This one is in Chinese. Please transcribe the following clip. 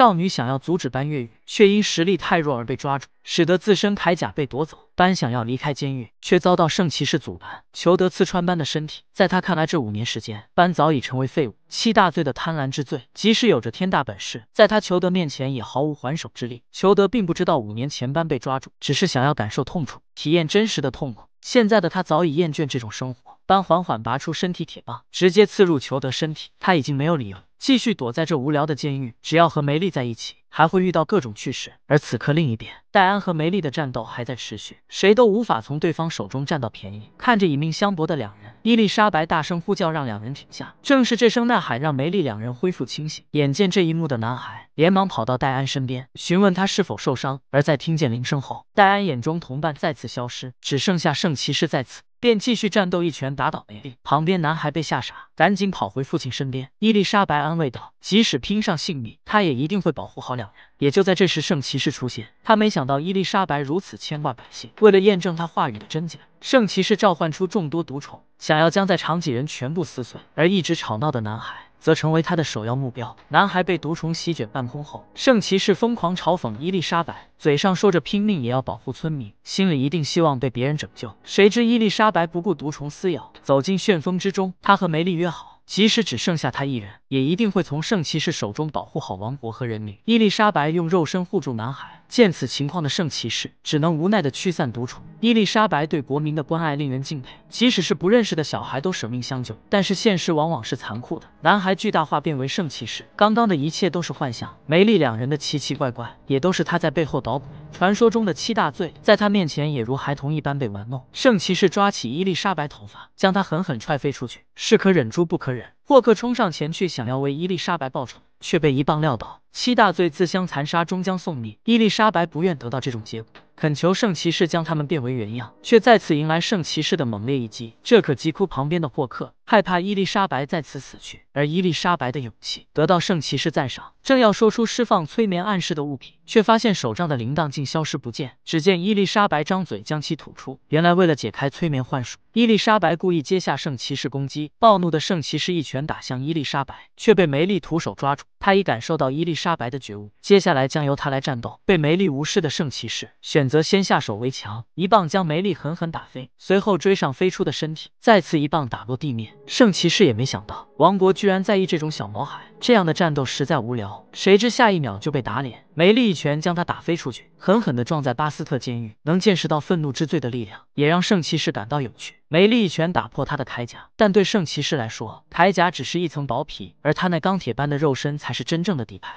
少女想要阻止班越狱，却因实力太弱而被抓住，使得自身铠甲被夺走。班想要离开监狱，却遭到圣骑士阻拦。裘德刺穿班的身体，在他看来，这五年时间，班早已成为废物。七大罪的贪婪之罪，即使有着天大本事，在他裘德面前也毫无还手之力。裘德并不知道五年前班被抓住，只是想要感受痛楚，体验真实的痛苦。现在的他早已厌倦这种生活。般缓缓拔出身体铁棒，直接刺入裘德身体。他已经没有理由继续躲在这无聊的监狱，只要和梅丽在一起，还会遇到各种趣事。而此刻另一边，戴安和梅丽的战斗还在持续，谁都无法从对方手中占到便宜。看着以命相搏的两人，伊丽莎白大声呼叫让两人停下。正是这声呐喊让梅丽两人恢复清醒。眼见这一幕的男孩连忙跑到戴安身边询问他是否受伤。而在听见铃声后，戴安眼中同伴再次消失，只剩下圣骑士在此。便继续战斗，一拳打倒梅丽。旁边男孩被吓傻，赶紧跑回父亲身边。伊丽莎白安慰道：“即使拼上性命，他也一定会保护好两人。”也就在这时，圣骑士出现。他没想到伊丽莎白如此牵挂百姓。为了验证他话语的真假，圣骑士召唤出众多毒虫，想要将在场几人全部撕碎。而一直吵闹的男孩。则成为他的首要目标。男孩被毒虫席卷半空后，圣骑士疯狂嘲讽伊丽莎白，嘴上说着拼命也要保护村民，心里一定希望被别人拯救。谁知伊丽莎白不顾毒虫撕咬，走进旋风之中。她和梅丽约好，即使只剩下她一人。也一定会从圣骑士手中保护好王国和人民。伊丽莎白用肉身护住男孩，见此情况的圣骑士只能无奈的驱散独处。伊丽莎白对国民的关爱令人敬佩，即使是不认识的小孩都舍命相救。但是现实往往是残酷的，男孩巨大化变为圣骑士，刚刚的一切都是幻想。梅丽两人的奇奇怪怪也都是他在背后捣鼓。传说中的七大罪在他面前也如孩童一般被玩弄。圣骑士抓起伊丽莎白头发，将她狠狠踹飞出去。是可忍，猪不可忍。霍克冲上前去，想要为伊丽莎白报仇，却被一棒撂倒。七大罪自相残杀，终将送命。伊丽莎白不愿得到这种结果，恳求圣骑士将他们变为原样，却再次迎来圣骑士的猛烈一击，这可急哭旁边的霍克。害怕伊丽莎白再次死去，而伊丽莎白的勇气得到圣骑士赞赏。正要说出释放催眠暗示的物品，却发现手杖的铃铛竟消失不见。只见伊丽莎白张嘴将其吐出。原来为了解开催眠幻术，伊丽莎白故意接下圣骑士攻击。暴怒的圣骑士一拳打向伊丽莎白，却被梅丽徒手抓住。他已感受到伊丽莎白的觉悟，接下来将由他来战斗。被梅丽无视的圣骑士选择先下手为强，一棒将梅丽狠狠打飞，随后追上飞出的身体，再次一棒打落地面。圣骑士也没想到，王国居然在意这种小毛孩。这样的战斗实在无聊，谁知下一秒就被打脸。梅丽一拳将他打飞出去，狠狠地撞在巴斯特监狱。能见识到愤怒之罪的力量，也让圣骑士感到有趣。梅丽一拳打破他的铠甲，但对圣骑士来说，铠甲只是一层薄皮，而他那钢铁般的肉身才是真正的底牌。